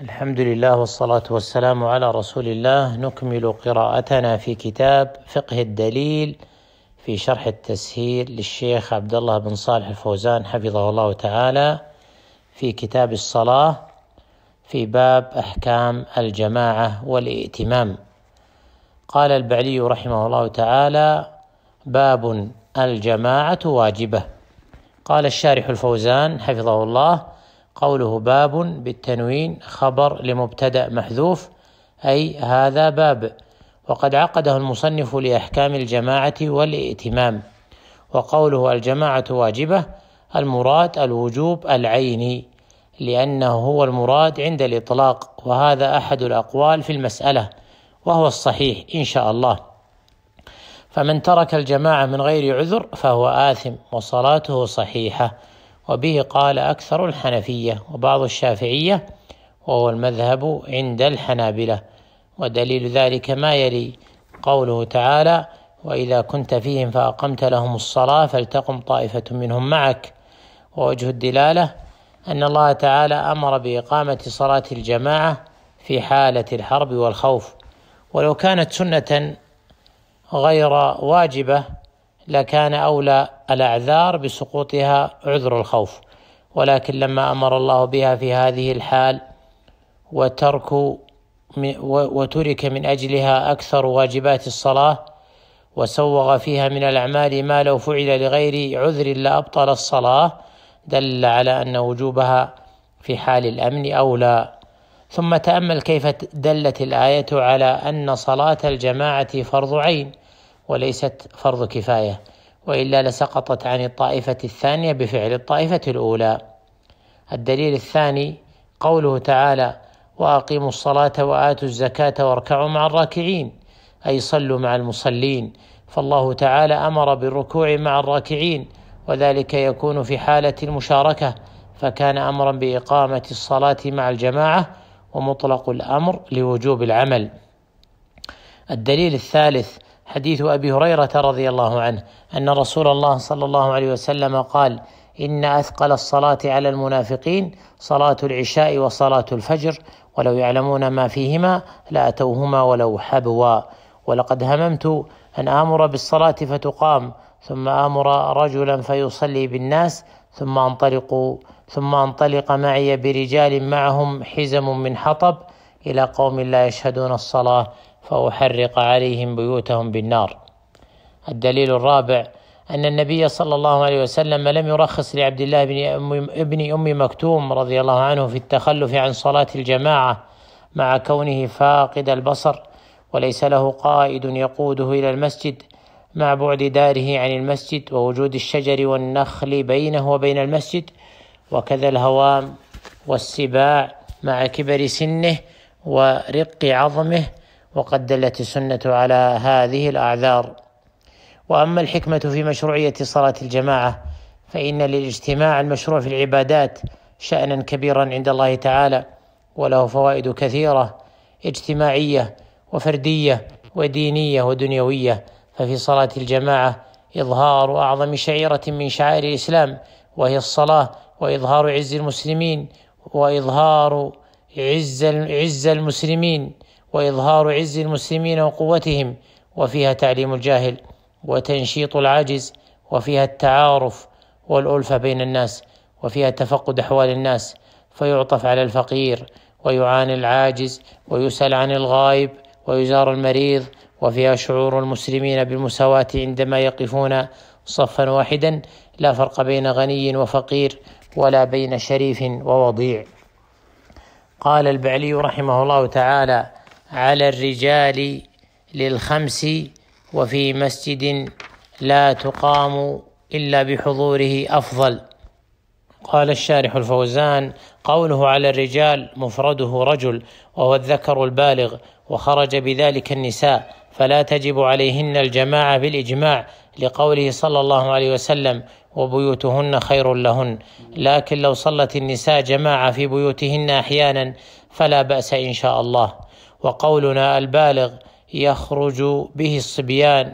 الحمد لله والصلاة والسلام على رسول الله نكمل قراءتنا في كتاب فقه الدليل في شرح التسهيل للشيخ عبد الله بن صالح الفوزان حفظه الله تعالى في كتاب الصلاة في باب أحكام الجماعة والائتمام قال البعلي رحمه الله تعالى باب الجماعة واجبة قال الشارح الفوزان حفظه الله قوله باب بالتنوين خبر لمبتدا محذوف اي هذا باب وقد عقده المصنف لاحكام الجماعه والائتمام وقوله الجماعه واجبه المراد الوجوب العيني لانه هو المراد عند الاطلاق وهذا احد الاقوال في المساله وهو الصحيح ان شاء الله فمن ترك الجماعه من غير عذر فهو اثم وصلاته صحيحه وبه قال أكثر الحنفية وبعض الشافعية وهو المذهب عند الحنابلة ودليل ذلك ما يلي قوله تعالى وإذا كنت فيهم فأقمت لهم الصلاة فلتقم طائفة منهم معك ووجه الدلالة أن الله تعالى أمر بإقامة صلاة الجماعة في حالة الحرب والخوف ولو كانت سنة غير واجبة لكان أولى الأعذار بسقوطها عذر الخوف ولكن لما أمر الله بها في هذه الحال وترك وترك من أجلها أكثر واجبات الصلاة وسوغ فيها من الأعمال ما لو فعل لغير عذر لأبطل الصلاة دل على أن وجوبها في حال الأمن أولى ثم تأمل كيف دلت الآية على أن صلاة الجماعة فرض عين وليست فرض كفاية وإلا لسقطت عن الطائفة الثانية بفعل الطائفة الأولى الدليل الثاني قوله تعالى وأقيموا الصلاة وآتوا الزكاة واركعوا مع الراكعين أي صلوا مع المصلين فالله تعالى أمر بالركوع مع الراكعين وذلك يكون في حالة المشاركة فكان أمرا بإقامة الصلاة مع الجماعة ومطلق الأمر لوجوب العمل الدليل الثالث حديث ابي هريره رضي الله عنه ان رسول الله صلى الله عليه وسلم قال ان اثقل الصلاه على المنافقين صلاه العشاء وصلاه الفجر ولو يعلمون ما فيهما لاتوهما ولو حبوا ولقد هممت ان امر بالصلاه فتقام ثم امر رجلا فيصلي بالناس ثم انطلق ثم انطلق معي برجال معهم حزم من حطب الى قوم لا يشهدون الصلاه فأحرق عليهم بيوتهم بالنار الدليل الرابع أن النبي صلى الله عليه وسلم لم يرخص لعبد الله بن أم, ابن أم مكتوم رضي الله عنه في التخلف عن صلاة الجماعة مع كونه فاقد البصر وليس له قائد يقوده إلى المسجد مع بعد داره عن المسجد ووجود الشجر والنخل بينه وبين المسجد وكذا الهوام والسباع مع كبر سنه ورق عظمه وقد دلت السنة على هذه الأعذار وأما الحكمة في مشروعية صلاة الجماعة فإن للاجتماع المشروع في العبادات شأنا كبيرا عند الله تعالى وله فوائد كثيرة اجتماعية وفردية ودينية ودنيوية ففي صلاة الجماعة إظهار أعظم شعيرة من شعائر الإسلام وهي الصلاة وإظهار عز المسلمين وإظهار عز عز المسلمين واظهار عز المسلمين وقوتهم وفيها تعليم الجاهل وتنشيط العاجز وفيها التعارف والالفه بين الناس وفيها تفقد احوال الناس فيعطف على الفقير ويعاني العاجز ويسال عن الغائب ويزار المريض وفيها شعور المسلمين بالمساواه عندما يقفون صفا واحدا لا فرق بين غني وفقير ولا بين شريف ووضيع قال البعلي رحمه الله تعالى على الرجال للخمس وفي مسجد لا تقام إلا بحضوره أفضل قال الشارح الفوزان قوله على الرجال مفرده رجل وهو الذكر البالغ وخرج بذلك النساء فلا تجب عليهن الجماعة بالإجماع لقوله صلى الله عليه وسلم وبيوتهن خير لهن لكن لو صلت النساء جماعة في بيوتهن أحيانا فلا بأس إن شاء الله وقولنا البالغ يخرج به الصبيان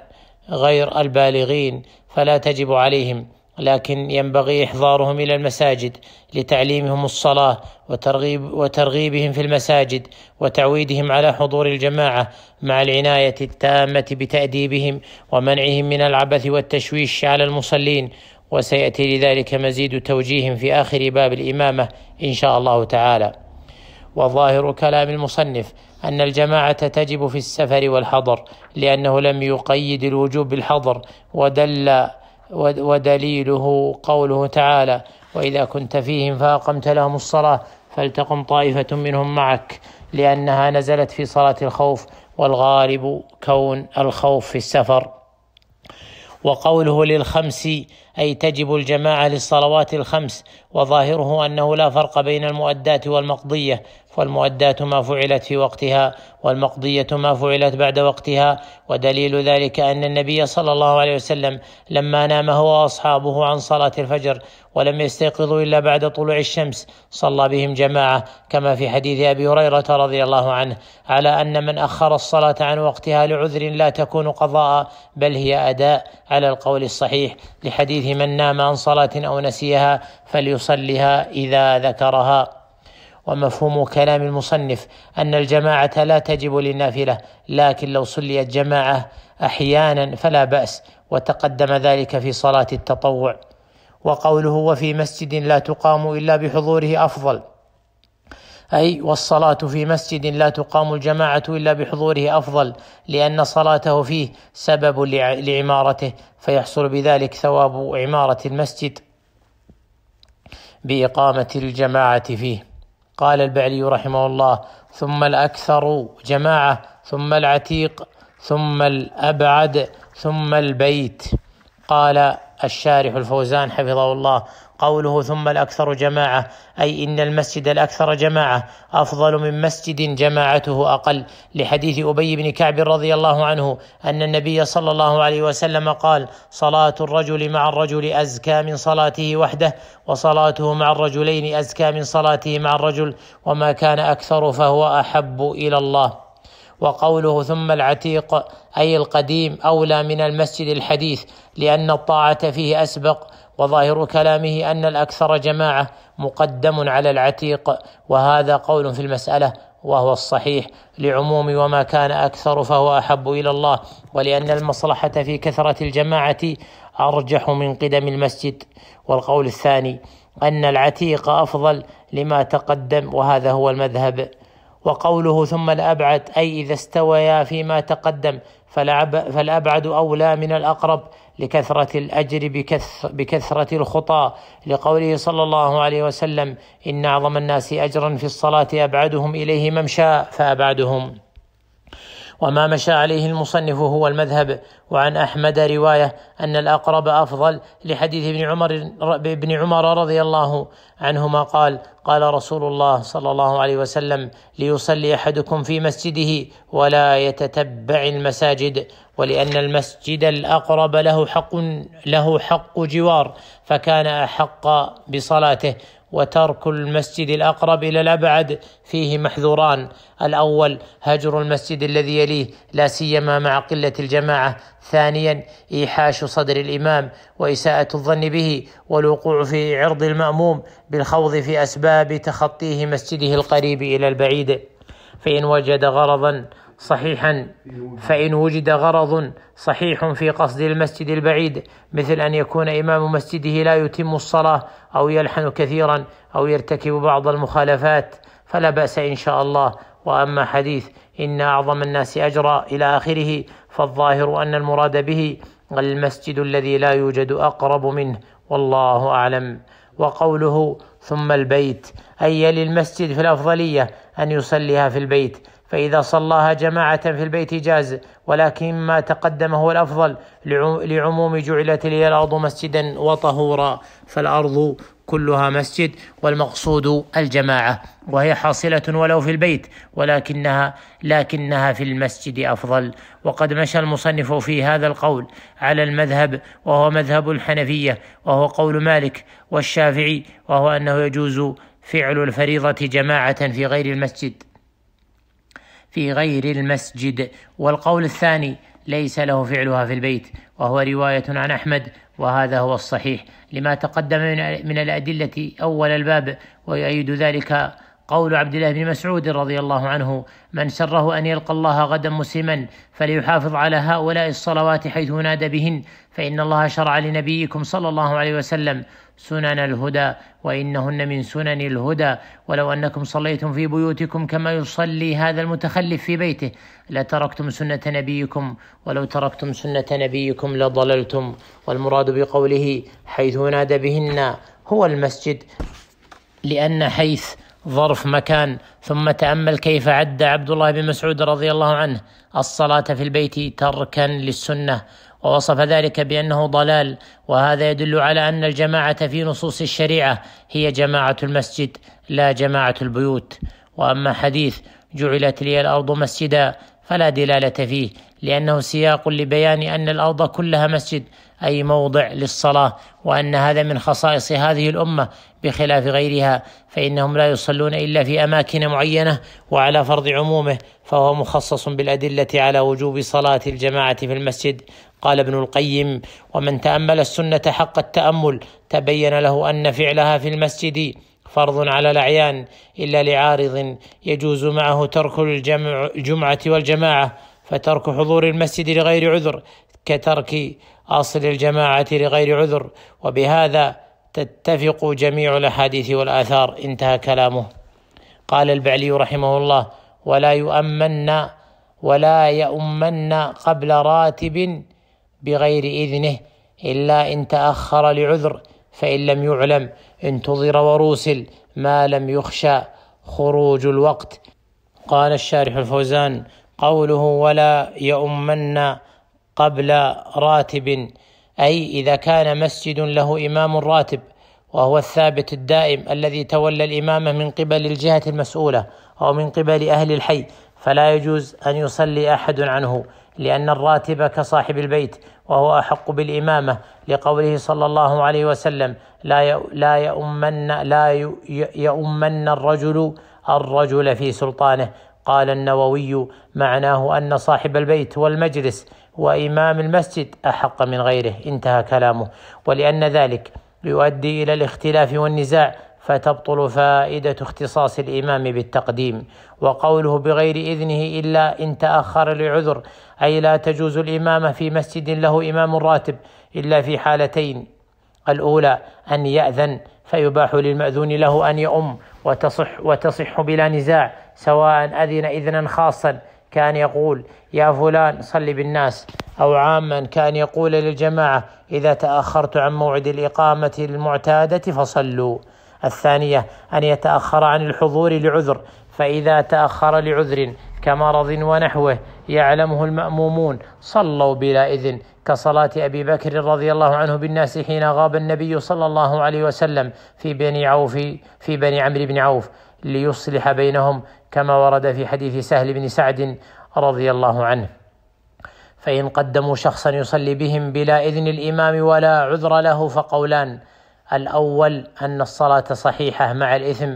غير البالغين فلا تجب عليهم لكن ينبغي إحضارهم إلى المساجد لتعليمهم الصلاة وترغيب وترغيبهم في المساجد وتعويدهم على حضور الجماعة مع العناية التامة بتأديبهم ومنعهم من العبث والتشويش على المصلين وسيأتي لذلك مزيد توجيه في آخر باب الإمامة إن شاء الله تعالى وظاهر كلام المصنف أن الجماعة تجب في السفر والحضر لأنه لم يقيد الوجوب بالحضر ودل ودليله قوله تعالى وإذا كنت فيهم فأقمت لهم الصلاة فلتقم طائفة منهم معك لأنها نزلت في صلاة الخوف والغالب كون الخوف في السفر وقوله للخمس أي تجب الجماعة للصلوات الخمس وظاهره أنه لا فرق بين المؤدات والمقضية فالمؤدات ما فعلت في وقتها والمقضية ما فعلت بعد وقتها ودليل ذلك أن النبي صلى الله عليه وسلم لما نام هو وأصحابه عن صلاة الفجر ولم يستيقظوا إلا بعد طلوع الشمس صلى بهم جماعة كما في حديث أبي هريرة رضي الله عنه على أن من أخر الصلاة عن وقتها لعذر لا تكون قضاء بل هي أداء على القول الصحيح لحديث الحديث من نام عن صلاة أو نسيها فليصلها إذا ذكرها ومفهوم كلام المصنف أن الجماعة لا تجب للنافلة لكن لو صليت جماعة أحيانا فلا بأس وتقدم ذلك في صلاة التطوع وقوله وفي مسجد لا تقام إلا بحضوره أفضل اي والصلاه في مسجد لا تقام الجماعه الا بحضوره افضل لان صلاته فيه سبب لعمارته فيحصل بذلك ثواب عماره المسجد باقامه الجماعه فيه قال البعلي رحمه الله ثم الاكثر جماعه ثم العتيق ثم الابعد ثم البيت قال الشارح الفوزان حفظه الله قوله ثم الأكثر جماعة أي إن المسجد الأكثر جماعة أفضل من مسجد جماعته أقل لحديث أبي بن كعب رضي الله عنه أن النبي صلى الله عليه وسلم قال صلاة الرجل مع الرجل أزكى من صلاته وحده وصلاته مع الرجلين أزكى من صلاته مع الرجل وما كان أكثر فهو أحب إلى الله وقوله ثم العتيق اي القديم اولى من المسجد الحديث لان الطاعه فيه اسبق وظاهر كلامه ان الاكثر جماعه مقدم على العتيق وهذا قول في المساله وهو الصحيح لعموم وما كان اكثر فهو احب الى الله ولان المصلحه في كثره الجماعه ارجح من قدم المسجد والقول الثاني ان العتيق افضل لما تقدم وهذا هو المذهب وقوله ثم الابعد اي اذا استويا فيما تقدم فالأبعد أولى من الأقرب لكثرة الأجر بكثرة الخطى لقوله صلى الله عليه وسلم إن أعظم الناس أجرا في الصلاة أبعدهم إليه ممشى فأبعدهم وما مشى عليه المصنف هو المذهب وعن أحمد رواية أن الأقرب أفضل لحديث ابن عمر ابن عمر رضي الله عنهما قال قال رسول الله صلى الله عليه وسلم ليصلي أحدكم في مسجده ولا يتتبع المساجد ولأن المسجد الأقرب له حق له حق جوار فكان أحق بصلاته وترك المسجد الاقرب الى الابعد فيه محذوران الاول هجر المسجد الذي يليه لا سيما مع قله الجماعه ثانيا ايحاش صدر الامام واساءه الظن به والوقوع في عرض الماموم بالخوض في اسباب تخطيه مسجده القريب الى البعيد فان وجد غرضا صحيحا فإن وجد غرض صحيح في قصد المسجد البعيد مثل أن يكون إمام مسجده لا يتم الصلاة أو يلحن كثيرا أو يرتكب بعض المخالفات فلا بأس إن شاء الله وأما حديث إن أعظم الناس أجرا إلى آخره فالظاهر أن المراد به المسجد الذي لا يوجد أقرب منه والله أعلم وقوله ثم البيت أي للمسجد في الأفضلية أن يصليها في البيت فإذا صلاها جماعة في البيت جاز ولكن ما تقدم هو الأفضل لعموم جعلت لي الأرض مسجدا وطهورا فالأرض كلها مسجد والمقصود الجماعة وهي حاصلة ولو في البيت ولكنها لكنها في المسجد أفضل وقد مشى المصنف في هذا القول على المذهب وهو مذهب الحنفية وهو قول مالك والشافعي وهو أنه يجوز فعل الفريضة جماعة في غير المسجد في غير المسجد والقول الثاني ليس له فعلها في البيت وهو رواية عن أحمد وهذا هو الصحيح لما تقدم من الأدلة أول الباب ويؤيد ذلك قول عبد الله بن مسعود رضي الله عنه من سره ان يلقى الله غدا مسلما فليحافظ على هؤلاء الصلوات حيث نادى بهن فان الله شرع لنبيكم صلى الله عليه وسلم سنن الهدى وانهن من سنن الهدى ولو انكم صليتم في بيوتكم كما يصلي هذا المتخلف في بيته لتركتم سنه نبيكم ولو تركتم سنه نبيكم لضللتم والمراد بقوله حيث نادى بهن هو المسجد لان حيث ظرف مكان ثم تامل كيف عد عبد الله بن مسعود رضي الله عنه الصلاه في البيت تركا للسنه ووصف ذلك بأنه ضلال وهذا يدل على أن الجماعة في نصوص الشريعة هي جماعة المسجد لا جماعة البيوت وأما حديث جعلت لي الأرض مسجدا فلا دلالة فيه لأنه سياق لبيان أن الأرض كلها مسجد أي موضع للصلاة وأن هذا من خصائص هذه الأمة بخلاف غيرها فإنهم لا يصلون إلا في أماكن معينة وعلى فرض عمومه فهو مخصص بالأدلة على وجوب صلاة الجماعة في المسجد قال ابن القيم ومن تامل السنه حق التامل تبين له ان فعلها في المسجد فرض على الاعيان الا لعارض يجوز معه ترك الجمعه والجماعه فترك حضور المسجد لغير عذر كترك اصل الجماعه لغير عذر وبهذا تتفق جميع الاحاديث والاثار انتهى كلامه قال البعلي رحمه الله ولا يؤمن ولا يؤمن قبل راتب بغير إذنه إلا إن تأخر لعذر فإن لم يعلم انتظر ورسل ما لم يخشى خروج الوقت قال الشارح الفوزان قوله ولا يؤمن قبل راتب أي إذا كان مسجد له إمام راتب وهو الثابت الدائم الذي تولى الإمامة من قبل الجهة المسؤولة أو من قبل أهل الحي فلا يجوز أن يصلي أحد عنه لأن الراتب كصاحب البيت وهو أحق بالإمامة لقوله صلى الله عليه وسلم لا لا يؤمن لا يؤمن الرجل الرجل في سلطانه قال النووي معناه أن صاحب البيت والمجلس وإمام المسجد أحق من غيره انتهى كلامه ولأن ذلك يؤدي إلى الاختلاف والنزاع فتبطل فائدة اختصاص الإمام بالتقديم وقوله بغير إذنه إلا إن تأخر لعذر أي لا تجوز الإمامة في مسجد له إمام راتب إلا في حالتين الأولى أن يأذن فيباح للمأذون له أن يؤم وتصح وتصح بلا نزاع سواء أذن إذنا خاصا كان يقول يا فلان صل بالناس أو عاما كان يقول للجماعة إذا تأخرت عن موعد الإقامة المعتادة فصلوا الثانية أن يتأخر عن الحضور لعذر فإذا تأخر لعذر كمرض ونحوه يعلمه المأمومون صلوا بلا إذن كصلاة أبي بكر رضي الله عنه بالناس حين غاب النبي صلى الله عليه وسلم في بني عوف في بني عمرو بن عوف ليصلح بينهم كما ورد في حديث سهل بن سعد رضي الله عنه فإن قدموا شخصا يصلي بهم بلا إذن الإمام ولا عذر له فقولان الاول ان الصلاه صحيحه مع الاثم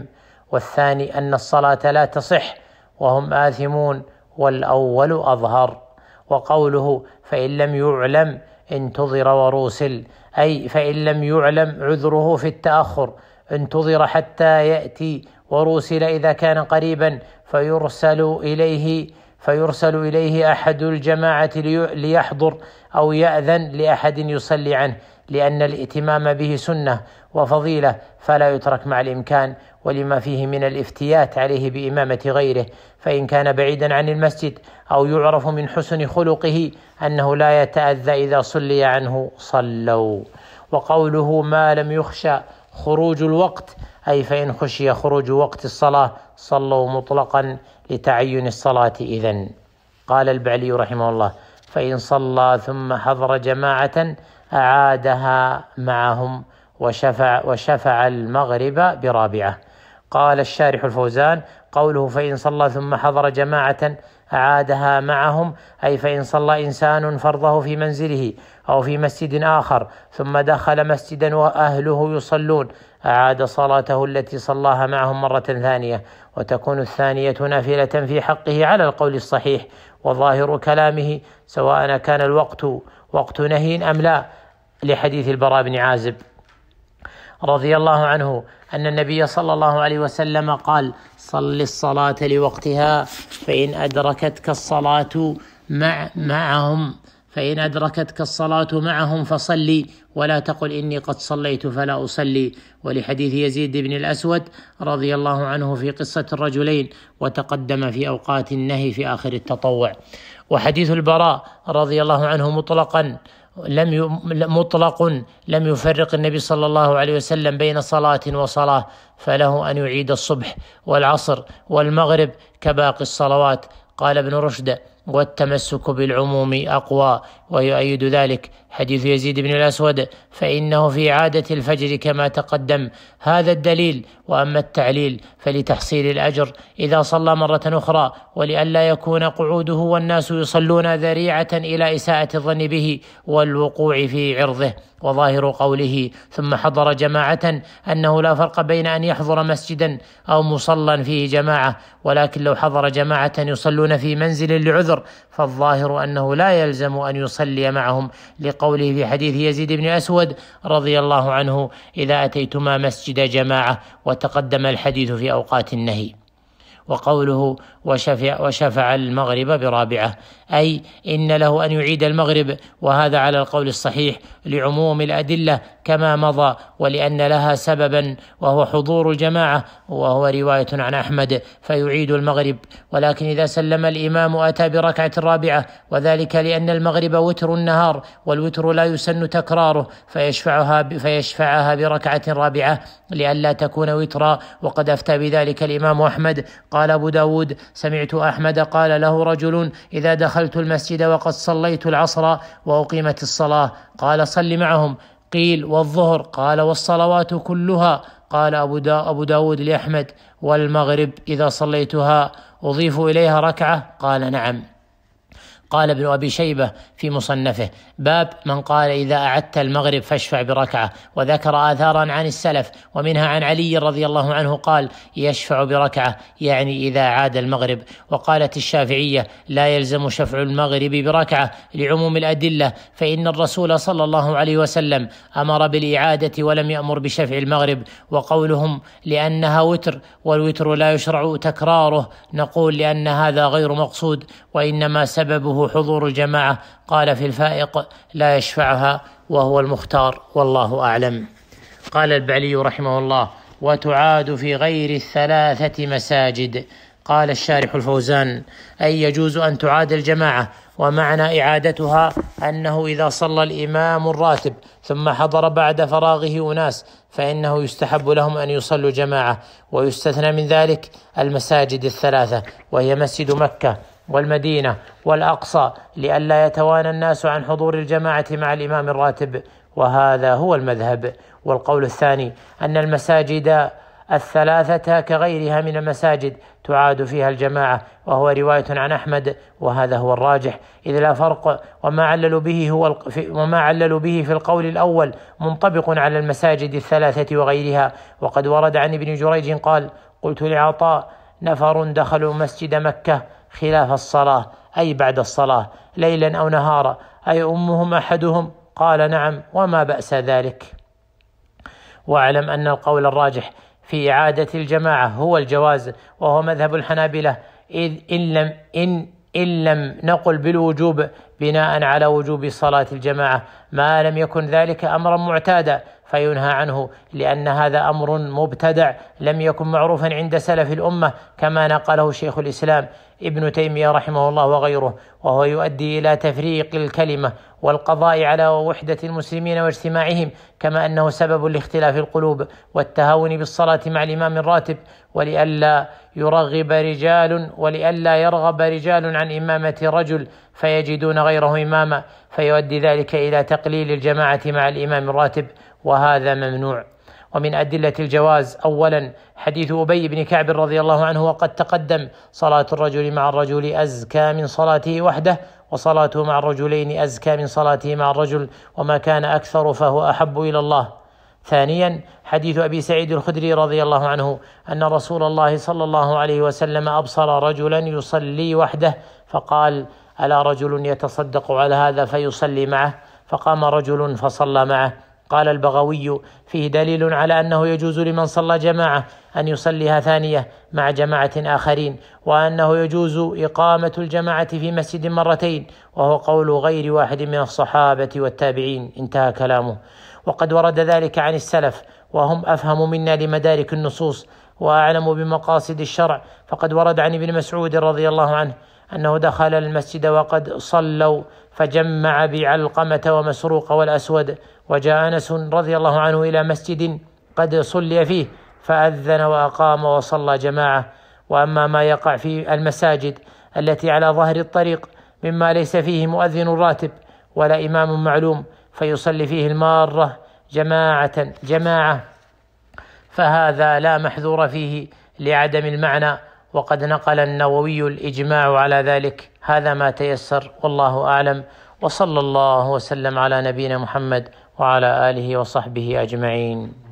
والثاني ان الصلاه لا تصح وهم اثمون والاول اظهر وقوله فان لم يعلم انتظر ورسل اي فان لم يعلم عذره في التاخر انتظر حتى ياتي ورسل اذا كان قريبا فيرسل اليه فيرسل اليه احد الجماعه ليحضر او ياذن لاحد يصلي عنه لأن الائتمام به سنة وفضيلة فلا يترك مع الإمكان ولما فيه من الافتيات عليه بإمامة غيره فإن كان بعيدا عن المسجد أو يعرف من حسن خلقه أنه لا يتأذى إذا صلي عنه صلوا وقوله ما لم يخشى خروج الوقت أي فإن خشي خروج وقت الصلاة صلوا مطلقا لتعين الصلاة إذن قال البعلي رحمه الله فإن صلى ثم حضر جماعة أعادها معهم وشفع, وشفع المغرب برابعة قال الشارح الفوزان قوله فإن صلى ثم حضر جماعة أعادها معهم أي فإن صلى إنسان فرضه في منزله أو في مسجد آخر ثم دخل مسجدا وأهله يصلون أعاد صلاته التي صلاها معهم مرة ثانية وتكون الثانية نافلة في حقه على القول الصحيح وظاهر كلامه سواء كان الوقت وقت نهي أم لا لحديث البراء بن عازب رضي الله عنه أن النبي صلى الله عليه وسلم قال صل الصلاة لوقتها فإن أدركتك الصلاة مع معهم فإن أدركتك الصلاة معهم فصلي ولا تقل إني قد صليت فلا أصلي ولحديث يزيد بن الأسود رضي الله عنه في قصة الرجلين وتقدم في أوقات النهي في آخر التطوع وحديث البراء رضي الله عنه مطلقا لم مطلق لم يفرق النبي صلى الله عليه وسلم بين صلاة وصلاة فله أن يعيد الصبح والعصر والمغرب كباقي الصلوات قال ابن رشد والتمسك بالعموم أقوى ويؤيد ذلك حديث يزيد بن الأسود فإنه في عادة الفجر كما تقدم هذا الدليل وأما التعليل فلتحصيل الأجر إذا صلى مرة أخرى ولئلا يكون قعوده والناس يصلون ذريعة إلى إساءة الظن به والوقوع في عرضه وظاهر قوله ثم حضر جماعة أنه لا فرق بين أن يحضر مسجدا أو مصلى فيه جماعة ولكن لو حضر جماعة يصلون في منزل لعذر فالظاهر أنه لا يلزم أن يصلى يصلي معهم لقوله في حديث يزيد بن أسود رضي الله عنه إذا أتيتما مسجد جماعة وتقدم الحديث في أوقات النهي وقوله وشفع, وشفع المغرب برابعة أي إن له أن يعيد المغرب وهذا على القول الصحيح لعموم الأدلة كما مضى ولأن لها سببا وهو حضور الجماعة وهو رواية عن أحمد فيعيد المغرب ولكن إذا سلم الإمام أتى بركعة الرابعة وذلك لأن المغرب وتر النهار والوتر لا يسن تكراره فيشفعها فيشفعها بركعة رابعة لئلا تكون وترا وقد أفتى بذلك الإمام أحمد قال أبو داود سمعت احمد قال له رجل اذا دخلت المسجد وقد صليت العصر واقيمت الصلاه قال صل معهم قيل والظهر قال والصلوات كلها قال أبو, دا أبو داود لأحمد والمغرب إذا صليتها أضيف إليها ركعة قال نعم قال ابن أبي شيبة في مصنفه باب من قال إذا أعدت المغرب فاشفع بركعة وذكر آثارا عن السلف ومنها عن علي رضي الله عنه قال يشفع بركعة يعني إذا عاد المغرب وقالت الشافعية لا يلزم شفع المغرب بركعة لعموم الأدلة فإن الرسول صلى الله عليه وسلم أمر بالإعادة ولم يأمر بشفع المغرب وقولهم لأنها وتر والوتر لا يشرع تكراره نقول لأن هذا غير مقصود وإنما سببه حضور الجماعة قال في الفائق لا يشفعها وهو المختار والله أعلم قال البعلي رحمه الله وتعاد في غير الثلاثة مساجد قال الشارح الفوزان أي يجوز أن تعاد الجماعة ومعنى إعادتها أنه إذا صلى الإمام الراتب ثم حضر بعد فراغه أناس فإنه يستحب لهم أن يصلوا جماعة ويستثنى من ذلك المساجد الثلاثة وهي مسجد مكة والمدينة والأقصى لئلا يتوانى الناس عن حضور الجماعة مع الإمام الراتب وهذا هو المذهب والقول الثاني أن المساجد الثلاثة كغيرها من المساجد تعاد فيها الجماعة وهو رواية عن أحمد وهذا هو الراجح إذ لا فرق وما عللوا به هو وما عللوا به في القول الأول منطبق على المساجد الثلاثة وغيرها وقد ورد عن ابن جريج قال قلت لعطاء نفر دخلوا مسجد مكة خلاف الصلاة أي بعد الصلاة ليلا أو نهارا أي أمهم أحدهم قال نعم وما بأس ذلك واعلم أن القول الراجح في إعادة الجماعة هو الجواز وهو مذهب الحنابلة إذ إن لم إن إن لم نقل بالوجوب بناء على وجوب صلاة الجماعة ما لم يكن ذلك أمرا معتادا فينهى عنه لأن هذا أمر مبتدع لم يكن معروفا عند سلف الأمة كما نقله شيخ الإسلام ابن تيمية رحمه الله وغيره وهو يؤدي إلى تفريق الكلمة والقضاء على وحدة المسلمين واجتماعهم كما أنه سبب لاختلاف القلوب والتهاون بالصلاة مع الإمام الراتب ولئلا يرغب رجال ولئلا يرغب رجال عن إمامة رجل فيجدون غيره إماما فيؤدي ذلك إلى تقليل الجماعة مع الإمام الراتب وهذا ممنوع ومن أدلة الجواز أولا حديث أبي بن كعب رضي الله عنه وقد تقدم صلاة الرجل مع الرجل أزكى من صلاته وحده وصلاته مع الرجلين أزكى من صلاته مع الرجل وما كان أكثر فهو أحب إلى الله ثانيا حديث أبي سعيد الخدري رضي الله عنه أن رسول الله صلى الله عليه وسلم أبصر رجلا يصلي وحده فقال ألا رجل يتصدق على هذا فيصلي معه فقام رجل فصلى معه قال البغوي فيه دليل على انه يجوز لمن صلى جماعه ان يصليها ثانيه مع جماعه اخرين وانه يجوز اقامه الجماعه في مسجد مرتين وهو قول غير واحد من الصحابه والتابعين انتهى كلامه وقد ورد ذلك عن السلف وهم افهم منا لمدارك النصوص واعلم بمقاصد الشرع فقد ورد عن ابن مسعود رضي الله عنه أنه دخل المسجد وقد صلوا فجمع بعلقمة ومسروق والأسود وجاء أنس رضي الله عنه إلى مسجد قد صلي فيه فأذن وأقام وصلى جماعة وأما ما يقع في المساجد التي على ظهر الطريق مما ليس فيه مؤذن راتب ولا إمام معلوم فيصلي فيه المارة جماعة جماعة فهذا لا محذور فيه لعدم المعنى وقد نقل النووي الاجماع على ذلك هذا ما تيسر والله اعلم وصلى الله وسلم على نبينا محمد وعلى اله وصحبه اجمعين